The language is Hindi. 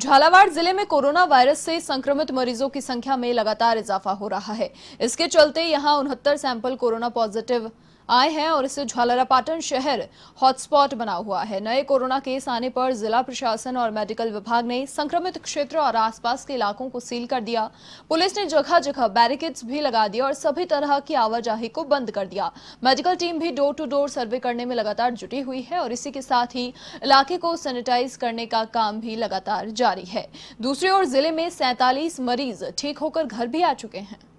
झालावाड़ जिले में कोरोना वायरस से संक्रमित मरीजों की संख्या में लगातार इजाफा हो रहा है इसके चलते यहां उनहत्तर सैंपल कोरोना पॉजिटिव आए हैं और इसे झालरापाटन शहर हॉटस्पॉट बना हुआ है नए कोरोना केस आने पर जिला प्रशासन और मेडिकल विभाग ने संक्रमित क्षेत्र और आसपास के इलाकों को सील कर दिया पुलिस ने जगह जगह बैरिकेड्स भी लगा दिए और सभी तरह की आवाजाही को बंद कर दिया मेडिकल टीम भी डोर टू डोर सर्वे करने में लगातार जुटी हुई है और इसी के साथ ही इलाके को सैनिटाइज करने का काम भी लगातार जारी है दूसरी ओर जिले में सैतालीस मरीज ठीक होकर घर भी आ चुके हैं